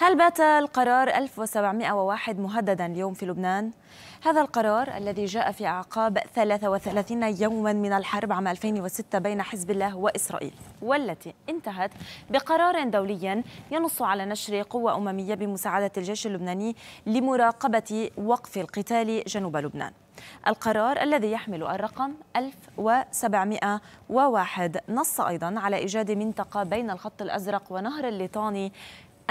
هل بات القرار 1701 مهددا اليوم في لبنان؟ هذا القرار الذي جاء في أعقاب 33 يوما من الحرب عام 2006 بين حزب الله وإسرائيل والتي انتهت بقرار دولي ينص على نشر قوة أممية بمساعدة الجيش اللبناني لمراقبة وقف القتال جنوب لبنان القرار الذي يحمل الرقم 1701 نص أيضا على إيجاد منطقة بين الخط الأزرق ونهر الليطاني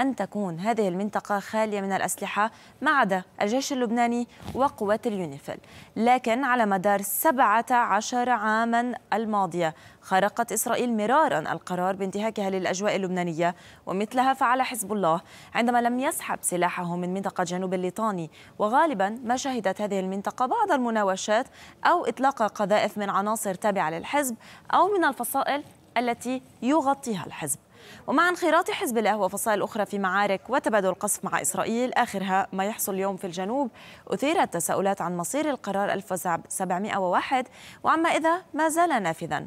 أن تكون هذه المنطقة خالية من الأسلحة ما عدا الجيش اللبناني وقوات اليونيفيل لكن على مدار 17 عاما الماضية خرقت إسرائيل مرارا القرار بانتهاكها للأجواء اللبنانية ومثلها فعل حزب الله عندما لم يسحب سلاحه من منطقة جنوب الليطاني وغالبا ما شهدت هذه المنطقة بعض المناوشات أو إطلاق قذائف من عناصر تابعة للحزب أو من الفصائل التي يغطيها الحزب ومع انخراط حزب الله وفصائل أخرى في معارك وتبادل قصف مع إسرائيل آخرها ما يحصل اليوم في الجنوب أثيرت تساؤلات عن مصير القرار 1701 وعما إذا ما زال نافذا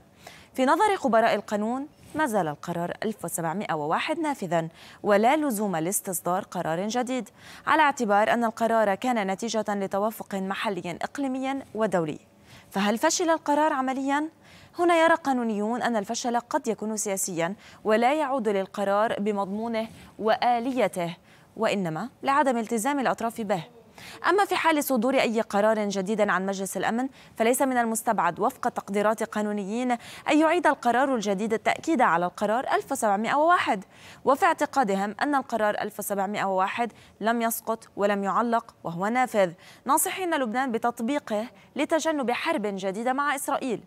في نظر خبراء القانون ما زال القرار 1701 نافذا ولا لزوم لاستصدار قرار جديد على اعتبار أن القرار كان نتيجة لتوافق محلي إقليمي ودولي فهل فشل القرار عمليا؟ هنا يرى قانونيون أن الفشل قد يكون سياسيا ولا يعود للقرار بمضمونه وآليته وإنما لعدم التزام الأطراف به أما في حال صدور أي قرار جديد عن مجلس الأمن فليس من المستبعد وفق تقديرات قانونيين أن يعيد القرار الجديد التأكيد على القرار 1701 وفي اعتقادهم أن القرار 1701 لم يسقط ولم يعلق وهو نافذ ناصحين لبنان بتطبيقه لتجنب حرب جديدة مع إسرائيل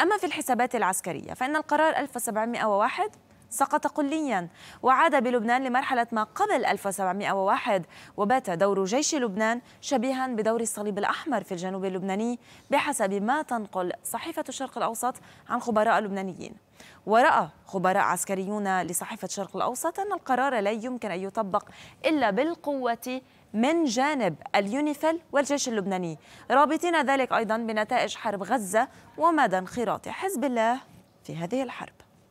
أما في الحسابات العسكرية فإن القرار 1701 سقط كليا وعاد بلبنان لمرحلة ما قبل 1701 وبات دور جيش لبنان شبيها بدور الصليب الأحمر في الجنوب اللبناني بحسب ما تنقل صحيفة الشرق الأوسط عن خبراء لبنانيين ورأى خبراء عسكريون لصحيفة الشرق الأوسط أن القرار لا يمكن أن يطبق إلا بالقوة من جانب اليونيفيل والجيش اللبناني رابطين ذلك أيضا بنتائج حرب غزة ومدى انخراط حزب الله في هذه الحرب